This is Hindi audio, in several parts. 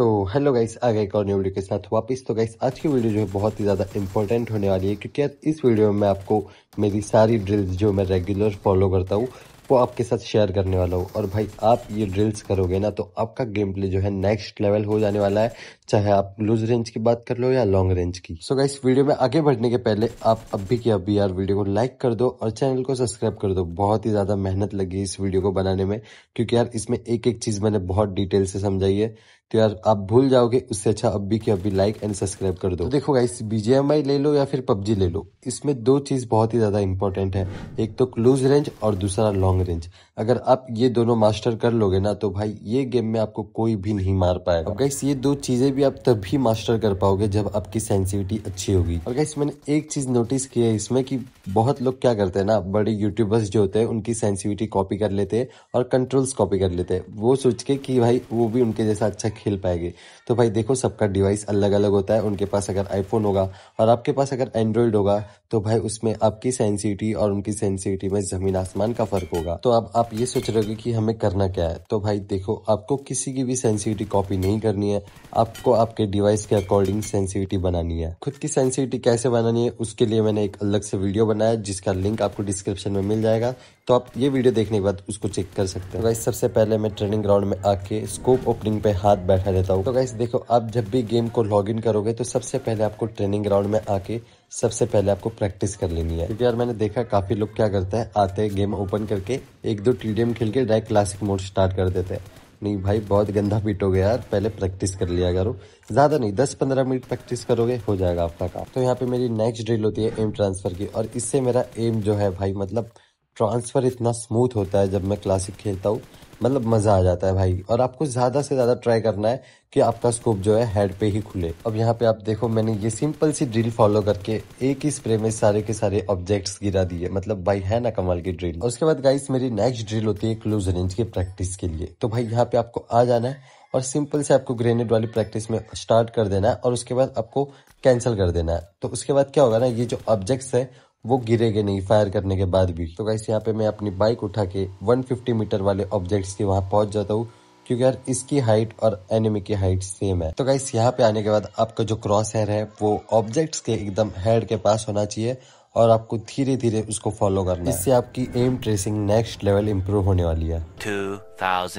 सो हेलो गाइस आ गए एक और न्यू वीडियो के साथ वापस तो गाइस आज की वीडियो जो है बहुत ही ज़्यादा इंपॉर्टेंट होने वाली है क्योंकि इस वीडियो में मैं आपको मेरी सारी ड्रिल्स जो मैं रेगुलर फॉलो करता हूँ वो आपके साथ शेयर करने वाला हूँ और भाई आप ये ड्रिल्स करोगे ना तो आपका गेम प्ले जो है नेक्स्ट लेवल हो जाने वाला है चाहे आप लूज रेंज की बात कर लो या लॉन्ग रेंज की सो so गाइस वीडियो में आगे बढ़ने के पहले आप अभी के अभी यार वीडियो को लाइक कर दो और चैनल को सब्सक्राइब कर दो बहुत ही ज़्यादा मेहनत लगी इस वीडियो को बनाने में क्योंकि यार इसमें एक एक चीज़ मैंने बहुत डिटेल से समझाई है तो यार आप भूल जाओगे उससे अच्छा अभी की अभी लाइक एंड सब्सक्राइब कर दो तो देखो गाइस बीजेएमआई ले लो या फिर पबजी ले लो इसमें दो चीज़ बहुत ही ज़्यादा इंपॉर्टेंट है एक तो क्लोज रेंज और दूसरा लॉन्ग रेंज अगर आप ये दोनों मास्टर कर लोगे ना तो भाई ये गेम में आपको कोई भी नहीं मार पाएगा अब गाइस ये दो चीज़ें भी आप तभी मास्टर कर पाओगे जब आपकी सेंसिटिविटी अच्छी होगी और गाइस मैंने एक चीज़ नोटिस की है इसमें की बहुत लोग क्या करते हैं ना बड़े यूट्यूबर्स जो होते हैं उनकी सेंसिविटी कॉपी कर लेते हैं और कंट्रोल्स कॉपी कर लेते हैं वो सोच के कि भाई वो भी उनके जैसा अच्छा खेल पाएंगे तो भाई देखो सबका डिवाइस अलग अलग होता है उनके पास अगर आईफोन होगा और आपके पास अगर एंड्रॉयड होगा तो भाई उसमें आपकी सेंसिटिविटी और उनकी सेंसिटिविटी में जमीन आसमान का फर्क होगा तो अब आप ये सोच रहे हो कि हमें करना क्या है तो भाई देखो आपको किसी की भी सेंसिटिविटी कॉपी नहीं करनी है आपको आपके डिवाइस के अकॉर्डिंग सेंसिटिविटी बनानी है खुद की सेंसिटिविटी कैसे बनानी है उसके लिए मैंने एक अलग से वीडियो बनाया जिसका लिंक आपको डिस्क्रिप्शन में मिल जाएगा तो आप ये वीडियो देखने के बाद उसको चेक कर सकते हैं तो सबसे पहले मैं ट्रेनिंग ग्राउंड में आके स्कोप ओपनिंग पे हाथ बैठा देता हूँ तो गाइस देखो आप जब भी गेम को लॉग इन करोगे तो सबसे पहले आपको ट्रेनिंग ग्राउंड में आके सबसे पहले आपको प्रैक्टिस कर लेनी है क्योंकि यार मैंने देखा काफी लोग क्या करते हैं आते हैं गेम ओपन करके एक दो टीडीएम खेल के डायरेक्ट क्लासिक मोड स्टार्ट कर देते हैं नहीं भाई बहुत गंदा पीट हो गया यार पहले प्रैक्टिस कर लिया करो ज़्यादा नहीं दस पंद्रह मिनट प्रैक्टिस करोगे हो जाएगा आपका काम तो यहाँ पे मेरी नेक्स्ट ड्रिल होती है एम ट्रांसफ़र की और इससे मेरा एम जो है भाई मतलब ट्रांसफ़र इतना स्मूथ होता है जब मैं क्लासिक खेलता हूँ मतलब मज़ा आ जाता है भाई और आपको ज़्यादा से ज़्यादा ट्राई करना है कि आपका स्कोप जो है हेड पे ही खुले अब यहाँ पे आप देखो मैंने ये सिंपल सी ड्रिल फॉलो करके एक ही स्प्रे में सारे के सारे ऑब्जेक्ट्स गिरा दिए मतलब भाई है ना कमाल की ड्रिल उसके बाद गाइस मेरी नेक्स्ट ड्रिल होती है क्लोज रेंज की प्रैक्टिस के लिए तो भाई यहाँ पे आपको आ जाना है और सिंपल से आपको ग्रेनेड वाली प्रैक्टिस में स्टार्ट कर देना है और उसके बाद आपको कैंसिल कर देना है तो उसके बाद क्या होगा ना ये जो ऑब्जेक्ट्स है वो गिरेगे नहीं फायर करने के बाद भी तो गाइस यहाँ पे मैं अपनी बाइक उठा के 150 मीटर वाले ऑब्जेक्ट्स के वहाँ पहुंच जाता हूँ क्योंकि यार इसकी हाइट और एनिमी की हाइट सेम है तो गाइस यहाँ पे आने के बाद आपका जो क्रॉस हेयर है वो ऑब्जेक्ट्स के एकदम हेड के पास होना चाहिए और आपको धीरे धीरे उसको फॉलो करना इससे आपकी एम ट्रेसिंग नेक्स्ट लेवल इम्प्रूव होने वाली है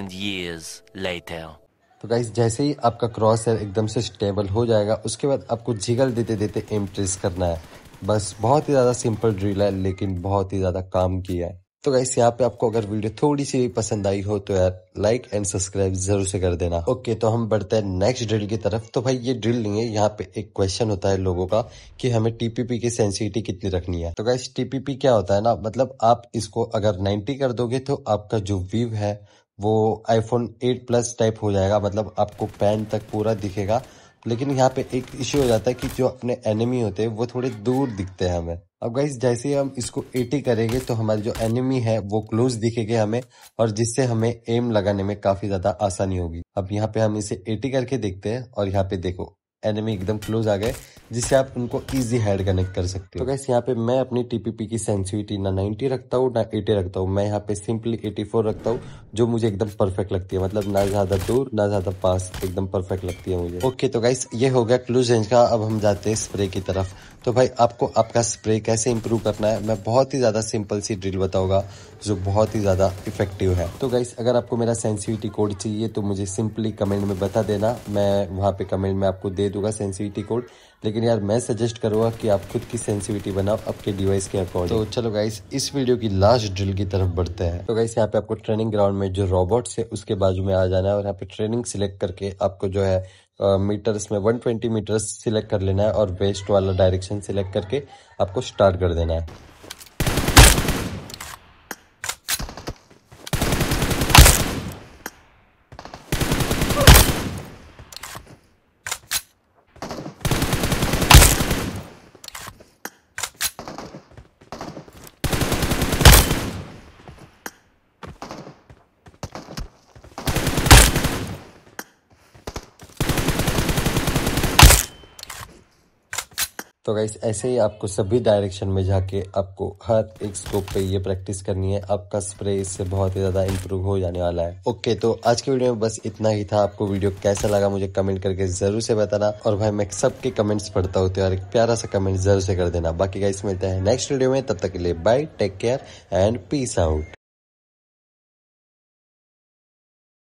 years later. तो गाइस जैसे ही आपका क्रॉस हेयर एकदम से स्टेबल हो जाएगा उसके बाद आपको जिगल देते देते एम ट्रेस करना है बस बहुत ही ज़्यादा सिंपल ड्रिल है लेकिन बहुत ही ज़्यादा काम किया है तो गाइस यहाँ पे आपको अगर वीडियो थोड़ी सी भी पसंद आई हो तो यार लाइक एंड सब्सक्राइब जरूर से कर देना ओके तो हम बढ़ते हैं नेक्स्ट ड्रिल की तरफ तो भाई ये ड्रिल नहीं है यहाँ पे एक क्वेश्चन होता है लोगों का कि हमें टीपीपी की सेंसिटिविटी कितनी रखनी है तो गाइस टीपीपी क्या होता है ना मतलब आप इसको अगर नाइन्टी कर दोगे तो आपका जो व्यू है वो आईफोन एट प्लस टाइप हो जाएगा मतलब आपको पैन तक पूरा दिखेगा लेकिन यहाँ पे एक इश्यू हो जाता है कि जो अपने एनिमी होते हैं वो थोड़े दूर दिखते हैं हमें अब गाइज जैसे हम इसको एटी करेंगे तो हमारे जो एनिमी है वो क्लोज दिखेंगे हमें और जिससे हमें एम लगाने में काफी ज्यादा आसानी होगी अब यहाँ पे हम इसे एटी करके देखते हैं और यहाँ पे देखो एनिमी एकदम क्लोज आ गए जिससे आप उनको इजी हेड कनेक्ट कर सकते हो तो कैसे यहाँ पे मैं अपनी टीपीपी की सेंसिटिविटी ना 90 रखता हूँ ना 80 रखता हूँ मैं यहाँ पे सिंपली 84 रखता हूँ जो मुझे एकदम परफेक्ट लगती है मतलब ना ज्यादा दूर ना ज्यादा पास एकदम परफेक्ट लगती है मुझे ओके okay, तो गाइस ये हो गया क्लूज रेंज का अब हम जाते हैं स्प्रे की तरफ तो भाई आपको आपका स्प्रे कैसे इंप्रूव करना है मैं बहुत ही ज़्यादा सिंपल सी ड्रिल बताऊंगा जो बहुत ही ज़्यादा इफेक्टिव है तो गाइस अगर आपको मेरा सेंसिटिविटी कोड चाहिए तो मुझे सिंपली कमेंट में बता देना मैं वहाँ पे कमेंट में आपको दे दूंगा सेंसिविटी कोड लेकिन यार मैं सजेस्ट करूंगा कि आप खुद की सेंसिविटी बनाओ आपके डिवाइस के अकॉर्डिंग तो चलो गाइस इस वीडियो की लास्ट ड्रिल की तरफ बढ़ते हैं तो गाइस यहाँ पे आपको ट्रेनिंग ग्राउंड में जो रोबोट है उसके बाजू में आ जाना है और यहाँ पे ट्रेनिंग सिलेक्ट करके आपको जो है मीटर्स uh, में 120 मीटर्स सिलेक्ट कर लेना है और वेस्ट वाला डायरेक्शन सिलेक्ट करके आपको स्टार्ट कर देना है तो गाइस ऐसे ही आपको सभी डायरेक्शन में जाके आपको हर एक स्कोप पे ये प्रैक्टिस करनी है आपका स्प्रे इससे बहुत ही ज़्यादा इम्प्रूव हो जाने वाला है ओके तो आज के वीडियो में बस इतना ही था आपको वीडियो कैसा लगा मुझे कमेंट करके जरूर से बताना और भाई मैं सबके कमेंट्स पढ़ता हूँ और तो एक प्यारा सा कमेंट जरूर से कर देना बाकी गाइस मिलते हैं नेक्स्ट वीडियो में तब तक के लिए bye take care and peace out